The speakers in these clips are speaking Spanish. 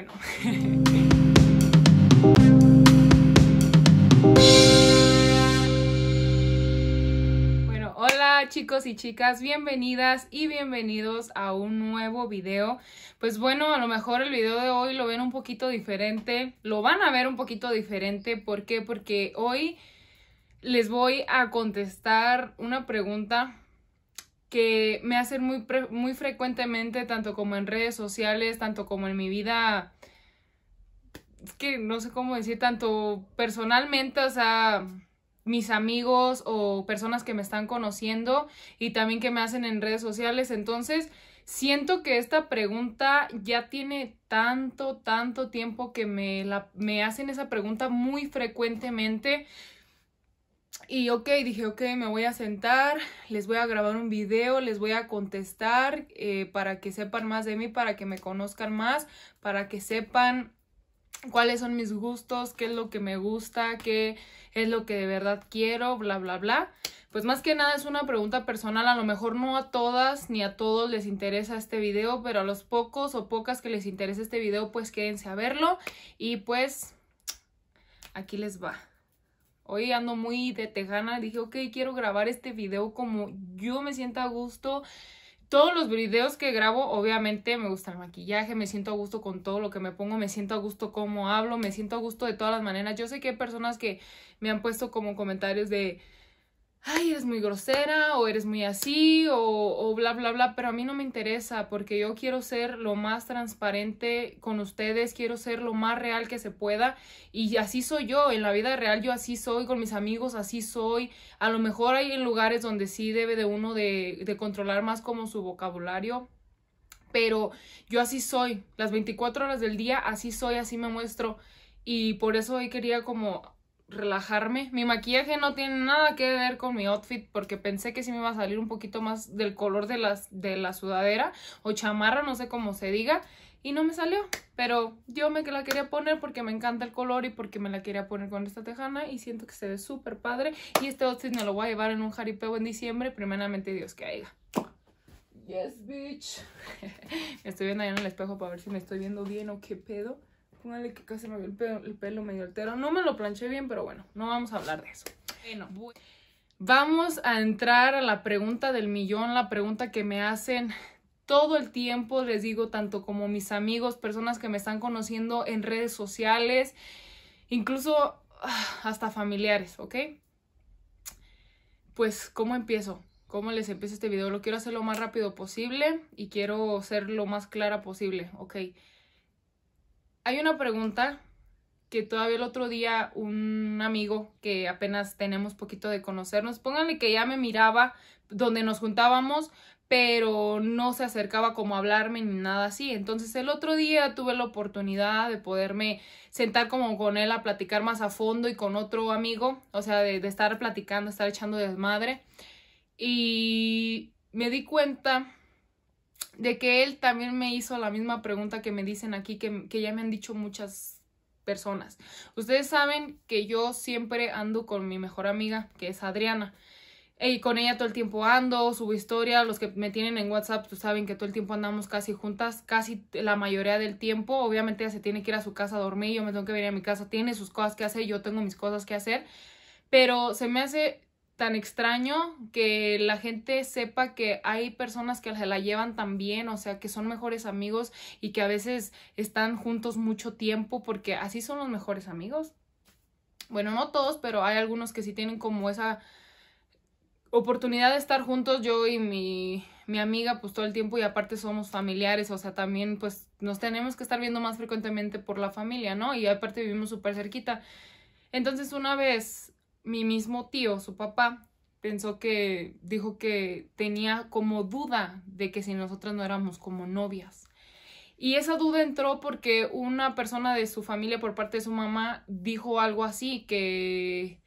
bueno, hola chicos y chicas, bienvenidas y bienvenidos a un nuevo video. Pues bueno, a lo mejor el video de hoy lo ven un poquito diferente, lo van a ver un poquito diferente, ¿por qué? Porque hoy les voy a contestar una pregunta que me hacen muy, muy frecuentemente, tanto como en redes sociales, tanto como en mi vida, que no sé cómo decir, tanto personalmente, o sea, mis amigos o personas que me están conociendo y también que me hacen en redes sociales. Entonces, siento que esta pregunta ya tiene tanto, tanto tiempo que me, la, me hacen esa pregunta muy frecuentemente y ok, dije, ok, me voy a sentar, les voy a grabar un video, les voy a contestar eh, para que sepan más de mí, para que me conozcan más, para que sepan cuáles son mis gustos, qué es lo que me gusta, qué es lo que de verdad quiero, bla, bla, bla. Pues más que nada es una pregunta personal, a lo mejor no a todas ni a todos les interesa este video, pero a los pocos o pocas que les interesa este video, pues quédense a verlo y pues aquí les va hoy ando muy de tejana, dije, ok, quiero grabar este video como yo me sienta a gusto. Todos los videos que grabo, obviamente me gusta el maquillaje, me siento a gusto con todo lo que me pongo, me siento a gusto cómo hablo, me siento a gusto de todas las maneras. Yo sé que hay personas que me han puesto como comentarios de, ay, eres muy grosera o eres muy así o, o, bla, bla, bla, pero a mí no me interesa porque yo quiero ser lo más transparente con ustedes, quiero ser lo más real que se pueda y así soy yo, en la vida real yo así soy, con mis amigos así soy, a lo mejor hay lugares donde sí debe de uno de, de controlar más como su vocabulario. Pero yo así soy, las 24 horas del día así soy, así me muestro y por eso hoy quería como relajarme. Mi maquillaje no tiene nada que ver con mi outfit porque pensé que sí me iba a salir un poquito más del color de, de la sudadera o chamarra, no sé cómo se diga. Y no me salió, pero yo me la quería poner porque me encanta el color y porque me la quería poner con esta tejana y siento que se ve súper padre. Y este outfit me lo voy a llevar en un jaripeo en diciembre, primeramente Dios que haya. Yes, bitch. me estoy viendo ahí en el espejo para ver si me estoy viendo bien o qué pedo póngale que casi me vio el pelo, medio altero. No me lo planché bien, pero bueno, no vamos a hablar de eso. Bueno, vamos a entrar a la pregunta del millón, la pregunta que me hacen todo el tiempo, les digo, tanto como mis amigos, personas que me están conociendo en redes sociales, incluso ah, hasta familiares, ¿ok? Pues, ¿cómo empiezo? ¿Cómo les empiezo este video? Lo quiero hacer lo más rápido posible y quiero ser lo más clara posible, ¿ok? Hay una pregunta que todavía el otro día un amigo que apenas tenemos poquito de conocernos, pónganle que ya me miraba donde nos juntábamos, pero no se acercaba como a hablarme ni nada así. Entonces el otro día tuve la oportunidad de poderme sentar como con él a platicar más a fondo y con otro amigo, o sea, de, estar platicando, estar echando desmadre. Y me di cuenta de que él también me hizo la misma pregunta que me dicen aquí, que, que ya me han dicho muchas personas. Ustedes saben que yo siempre ando con mi mejor amiga, que es Adriana. Y con ella todo el tiempo ando, subo historia, los que me tienen en WhatsApp tú pues, saben que todo el tiempo andamos casi juntas, casi la mayoría del tiempo. Obviamente ella se tiene que ir a su casa a dormir, yo me tengo que venir a mi casa, tiene sus cosas que hacer, yo tengo mis cosas que hacer. Pero se me hace tan extraño que la gente sepa que hay personas que se la llevan tan bien, o sea, que son mejores amigos y que a veces están juntos mucho tiempo porque así son los mejores amigos. Bueno, no todos, pero hay algunos que sí tienen como esa oportunidad de estar juntos yo y mi, amiga pues todo el tiempo y aparte somos familiares, o sea, también pues nos tenemos que estar viendo más frecuentemente por la familia, ¿no? Y aparte vivimos súper cerquita. Entonces una vez mi mismo tío, su papá, pensó que dijo que tenía como duda de que si nosotras no éramos como novias. Y esa duda entró porque una persona de su familia por parte de su mamá dijo algo así, que,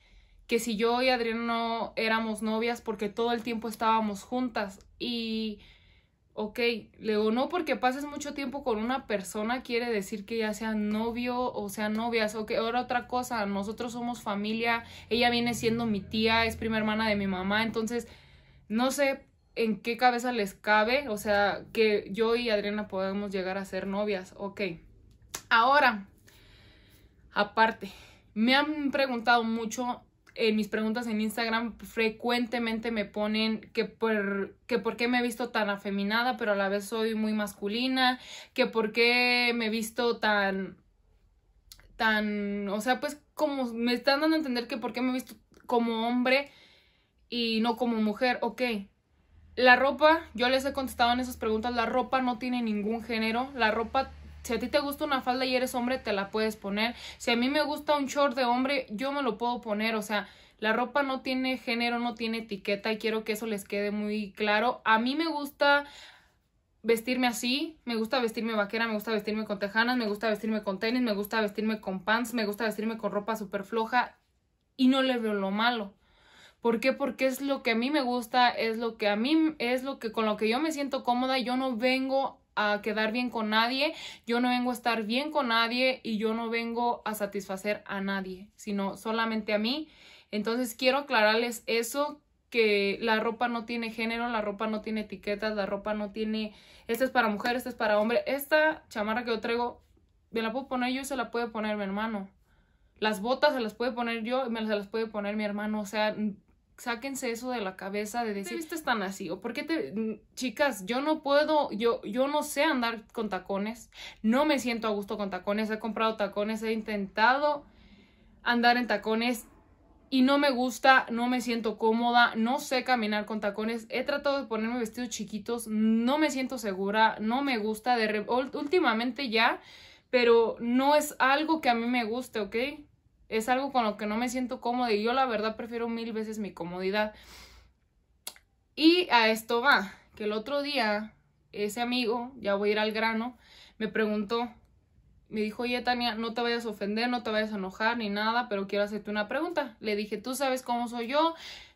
que si yo y Adrián no éramos novias porque todo el tiempo estábamos juntas. Y ok, le no porque pases mucho tiempo con una persona quiere decir que ya sea novio o sea novias, ok, ahora otra cosa, nosotros somos familia, ella viene siendo mi tía, es prima hermana de mi mamá, entonces no sé en qué cabeza les cabe, o sea, que yo y Adriana podemos llegar a ser novias, ok. Ahora, aparte, me han preguntado mucho en mis preguntas en Instagram frecuentemente me ponen que por, que por qué me he visto tan afeminada, pero a la vez soy muy masculina, que por qué me he visto tan, tan, o sea, pues como me están dando a entender que por qué me he visto como hombre y no como mujer, ok. La ropa, yo les he contestado en esas preguntas, la ropa no tiene ningún género, la ropa si a ti te gusta una falda y eres hombre, te la puedes poner. Si a mí me gusta un short de hombre, yo me lo puedo poner. O sea, la ropa no tiene género, no tiene etiqueta y quiero que eso les quede muy claro. A mí me gusta vestirme así, me gusta vestirme vaquera, me gusta vestirme con tejanas, me gusta vestirme con tenis, me gusta vestirme con pants, me gusta vestirme con ropa súper floja y no le veo lo malo. ¿Por qué? Porque es lo que a mí me gusta, es lo que a mí es lo que con lo que yo me siento cómoda, yo no vengo a quedar bien con nadie, yo no vengo a estar bien con nadie y yo no vengo a satisfacer a nadie, sino solamente a mí. Entonces quiero aclararles eso, que la ropa no tiene género, la ropa no tiene etiquetas, la ropa no tiene, esta es para mujer, esta es para hombre, esta chamarra que yo traigo, me la puedo poner yo y se la puede poner mi hermano. Las botas se las puede poner yo y me las puede poner mi hermano. O sea, sáquense eso de la cabeza de decir, ¿viste tan así? ¿O por qué te... Chicas, yo no puedo, yo, yo no sé andar con tacones, no me siento a gusto con tacones, he comprado tacones, he intentado andar en tacones y no me gusta, no me siento cómoda, no sé caminar con tacones, he tratado de ponerme vestidos chiquitos, no me siento segura, no me gusta, de últimamente ya, pero no es algo que a mí me guste, ¿ok? es algo con lo que no me siento cómoda y yo la verdad prefiero mil veces mi comodidad. Y a esto va, que el otro día ese amigo, ya voy a ir al grano, me preguntó, me dijo, oye Tania, no te vayas a ofender, no te vayas a enojar ni nada, pero quiero hacerte una pregunta. Le dije, tú sabes cómo soy yo,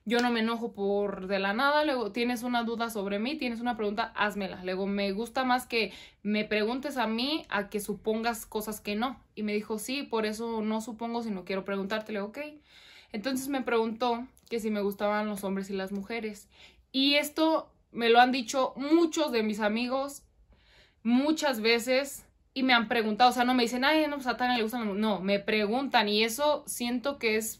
yo no me enojo por de la nada, luego tienes una duda sobre mí, tienes una pregunta, házmela. Luego me gusta más que me preguntes a mí a que supongas cosas que no. Y me dijo, sí, por eso no supongo, sino quiero preguntarte. Le digo, ok. Entonces me preguntó que si me gustaban los hombres y las mujeres. Y esto me lo han dicho muchos de mis amigos muchas veces y me han preguntado, o sea, no me dicen, ay, no, pues a Tania le gustan, no, me preguntan y eso siento que es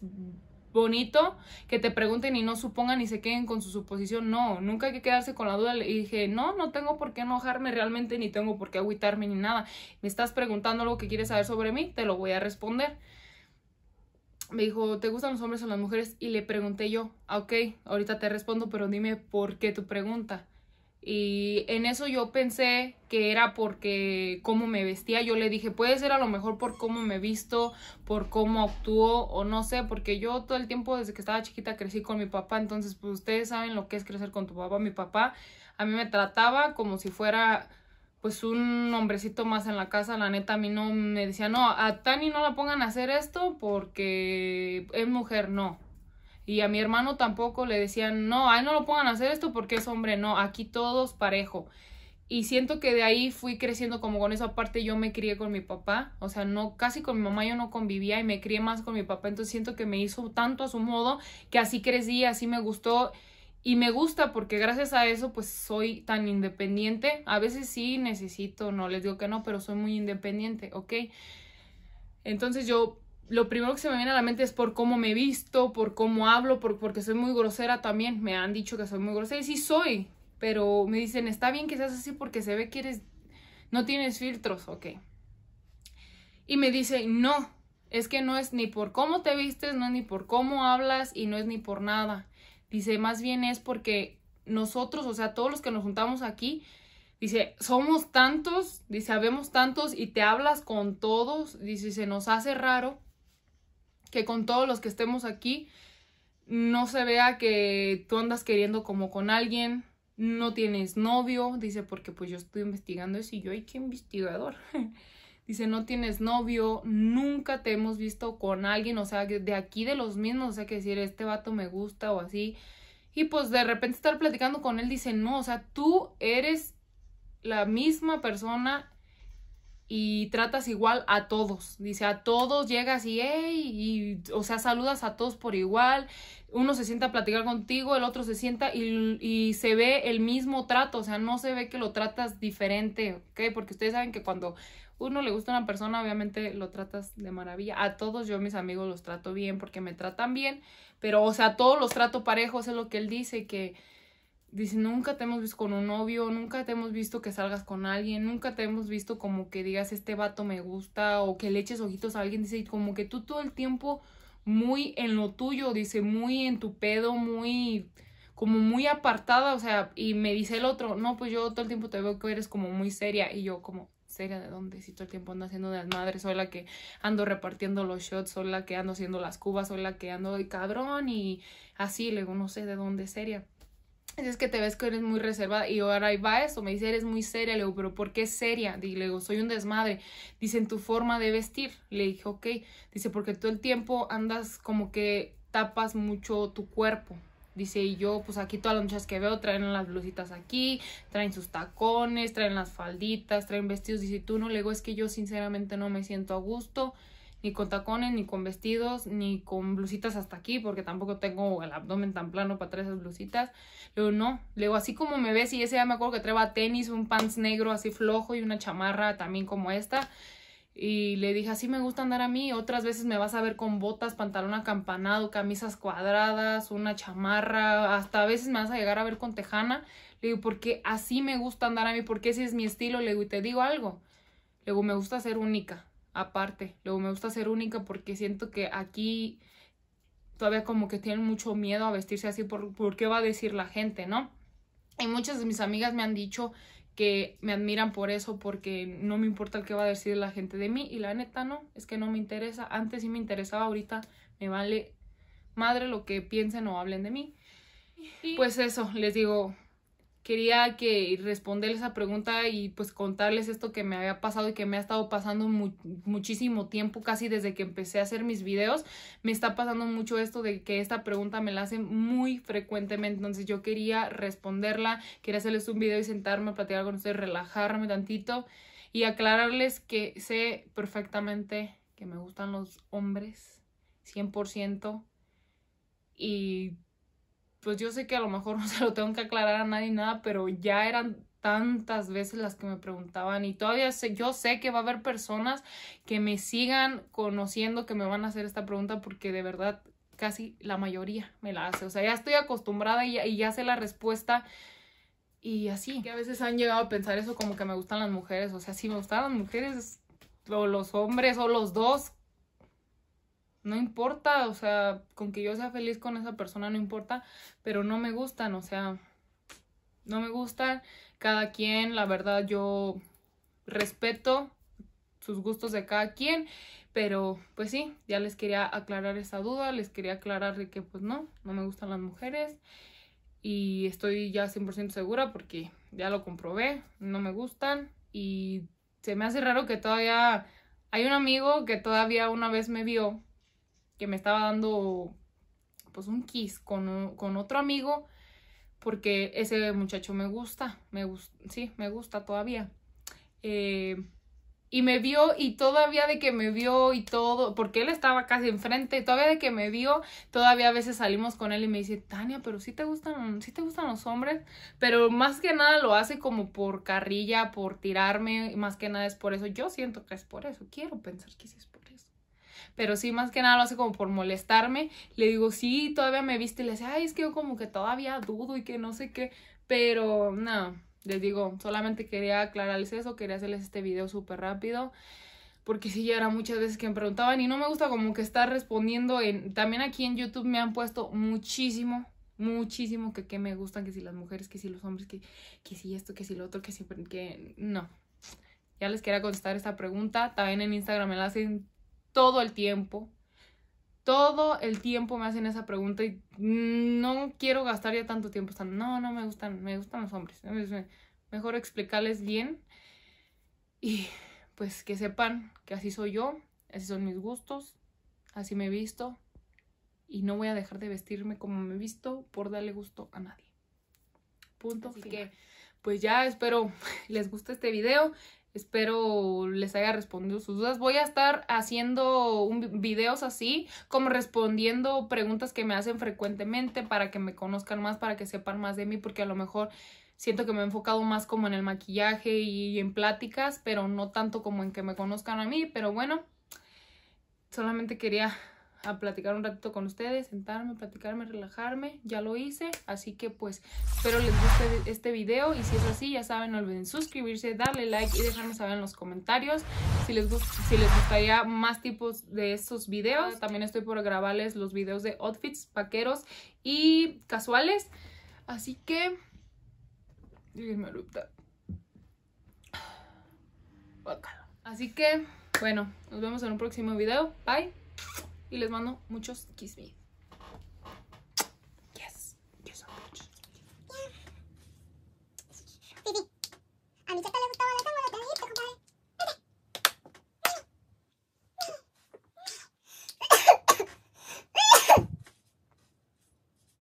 bonito que te pregunten y no supongan y se queden con su suposición. No, nunca hay que quedarse con la duda. Y dije, no, no tengo por qué enojarme realmente, ni tengo por qué agüitarme ni nada. Me estás preguntando algo que quieres saber sobre mí, te lo voy a responder. Me dijo, ¿te gustan los hombres o las mujeres? Y le pregunté yo, ah, ok, ahorita te respondo, pero dime por qué tu pregunta. Y en eso yo pensé que era porque cómo me vestía. Yo le dije, puede ser a lo mejor por cómo me visto, por cómo actúo o no sé, porque yo todo el tiempo desde que estaba chiquita crecí con mi papá, entonces pues ustedes saben lo que es crecer con tu papá. Mi papá a mí me trataba como si fuera pues un hombrecito más en la casa, la neta a mí no me decía, no, a Tani no la pongan a hacer esto porque es mujer, no. Y a mi hermano tampoco le decían, no, a no lo pongan a hacer esto porque es hombre, no, aquí todos parejo. Y siento que de ahí fui creciendo como con esa parte yo me crié con mi papá. O sea, no, casi con mi mamá yo no convivía y me crié más con mi papá. Entonces siento que me hizo tanto a su modo que así crecí, así me gustó. Y me gusta porque gracias a eso pues soy tan independiente. A veces sí necesito, no les digo que no, pero soy muy independiente, ¿ok? Entonces yo lo primero que se me viene a la mente es por cómo me visto, por cómo hablo, porque soy muy grosera también. Me han dicho que soy muy grosera y sí soy, pero me dicen, está bien que seas así porque se ve que eres, no tienes filtros, ok. Y me dice no, es que no es ni por cómo te vistes, no es ni por cómo hablas y no es ni por nada. Dice, más bien es porque nosotros, o sea, todos los que nos juntamos aquí, Dice, somos tantos, dice, sabemos tantos y te hablas con todos, dice, se nos hace raro que con todos los que estemos aquí no se vea que tú andas queriendo como con alguien, no tienes novio, dice, porque pues yo estoy investigando eso y yo, hay que investigador. dice, no tienes novio, nunca te hemos visto con alguien, o sea, de aquí de los mismos, o sea, que decir, este vato me gusta o así. Y pues de repente estar platicando con él, dice, no, o sea, tú eres la misma persona y tratas igual a todos. Dice, a todos llegas y, hey, y, o sea, saludas a todos por igual. Uno se sienta a platicar contigo, el otro se sienta y, y se ve el mismo trato, o sea, no se ve que lo tratas diferente, ¿ok? Porque ustedes saben que cuando uno le gusta a una persona, obviamente lo tratas de maravilla. A todos yo, mis amigos, los trato bien porque me tratan bien, pero, o sea, a todos los trato parejos, es lo que él dice, que dice, nunca te hemos visto con un novio, nunca te hemos visto que salgas con alguien, nunca te hemos visto como que digas, este vato me gusta o que le eches ojitos a alguien, dice, como que tú todo el tiempo muy en lo tuyo, dice, muy en tu pedo, muy como muy apartada, o sea, y me dice el otro, no, pues yo todo el tiempo te veo que eres como muy seria, y yo como, ¿seria de dónde? Si todo el tiempo ando haciendo de las madres, soy la que ando repartiendo los shots, soy la que ando haciendo las cubas, soy la que ando de cabrón, y así, luego no sé de dónde seria es que te ves que eres muy reservada. Y ahora ahí va eso, me dice, eres muy seria. Le digo, pero ¿por qué seria? le digo, soy un desmadre. Dicen, tu forma de vestir. Le dije, ok. Dice, porque todo el tiempo andas como que tapas mucho tu cuerpo. Dice, y yo, pues aquí todas las noches que veo traen las blusitas aquí, traen sus tacones, traen las falditas, traen vestidos. Dice, tú no, le digo, es que yo sinceramente no me siento a gusto ni con tacones, ni con vestidos, ni con blusitas hasta aquí, porque tampoco tengo el abdomen tan plano para traer esas blusitas. Le digo, no, le digo, así como me ves, y ese día me acuerdo que traía tenis, un pants negro así flojo y una chamarra también como esta. Y le dije, así me gusta andar a mí. Otras veces me vas a ver con botas, pantalón acampanado, camisas cuadradas, una chamarra. Hasta a veces me vas a llegar a ver con tejana. Le digo, porque así me gusta andar a mí, porque ese es mi estilo. Le digo, y te digo algo. Le digo, me gusta ser única aparte. Luego me gusta ser única porque siento que aquí todavía como que tienen mucho miedo a vestirse así por, qué va a decir la gente, ¿no? Y muchas de mis amigas me han dicho que me admiran por eso, porque no me importa el que va a decir la gente de mí. Y la neta no, es que no me interesa. Antes sí me interesaba, ahorita me vale madre lo que piensen o hablen de mí. Pues eso, les digo, quería que responderles esa pregunta y pues contarles esto que me había pasado y que me ha estado pasando muchísimo tiempo, casi desde que empecé a hacer mis videos, me está pasando mucho esto de que esta pregunta me la hacen muy frecuentemente, entonces yo quería responderla, quería hacerles un video y sentarme a platicar con ustedes, relajarme tantito y aclararles que sé perfectamente que me gustan los hombres, 100%, y pues yo sé que a lo mejor no se lo tengo que aclarar a nadie nada, pero ya eran tantas veces las que me preguntaban y todavía sé, yo sé que va a haber personas que me sigan conociendo que me van a hacer esta pregunta porque de verdad casi la mayoría me la hace. O sea, ya estoy acostumbrada y, y ya sé la respuesta y así. Que a veces han llegado a pensar eso como que me gustan las mujeres. O sea, si me gustan las mujeres o los hombres o los dos, no importa, o sea, con que yo sea feliz con esa persona no importa, pero no me gustan, o sea, no me gustan. Cada quien, la verdad, yo respeto sus gustos de cada quien, pero pues sí, ya les quería aclarar esa duda, les quería aclarar de que pues no, no me gustan las mujeres y estoy ya 100% segura porque ya lo comprobé, no me gustan y se me hace raro que todavía hay un amigo que todavía una vez me vio que me estaba dando pues un kiss con, otro amigo porque ese muchacho me gusta, me gusta, sí, me gusta todavía. Eh, y me vio y todavía de que me vio y todo, porque él estaba casi enfrente, todavía de que me vio, todavía a veces salimos con él y me dice, Tania, pero sí te gustan, sí te gustan los hombres, pero más que nada lo hace como por carrilla, por tirarme, más que nada es por eso, yo siento que es por eso, quiero pensar que sí es por eso pero sí, más que nada lo hace como por molestarme. Le digo, sí, todavía me viste. Y le dice, ay, es que yo como que todavía dudo y que no sé qué. Pero no, les digo, solamente quería aclararles eso, quería hacerles este video súper rápido. Porque sí, ya era muchas veces que me preguntaban y no me gusta como que estar respondiendo. En... También aquí en YouTube me han puesto muchísimo, muchísimo que, qué me gustan, que si las mujeres, que si los hombres, que, que si esto, que si lo otro, que si... Que... No. Ya les quería contestar esta pregunta. También en Instagram me la hacen todo el tiempo. Todo el tiempo me hacen esa pregunta y no quiero gastar ya tanto tiempo estando, no, no me gustan, me gustan los hombres. Mejor explicarles bien y pues que sepan que así soy yo, así son mis gustos, así me he visto y no voy a dejar de vestirme como me he visto por darle gusto a nadie. Punto. Así que pues ya espero les guste este video. Espero les haya respondido sus dudas. Voy a estar haciendo videos así, como respondiendo preguntas que me hacen frecuentemente para que me conozcan más, para que sepan más de mí, porque a lo mejor siento que me he enfocado más como en el maquillaje y en pláticas, pero no tanto como en que me conozcan a mí. Pero bueno, solamente quería a platicar un ratito con ustedes, sentarme, platicarme, relajarme. Ya lo hice, así que pues espero les guste este video y si es así, ya saben, no olviden suscribirse, darle like y dejarme saber en los comentarios si les, si les gustaría más tipos de estos videos. También estoy por grabarles los videos de outfits, paqueros y casuales. Así que... Así que, bueno, nos vemos en un próximo video. Bye y les mando muchos kiss me.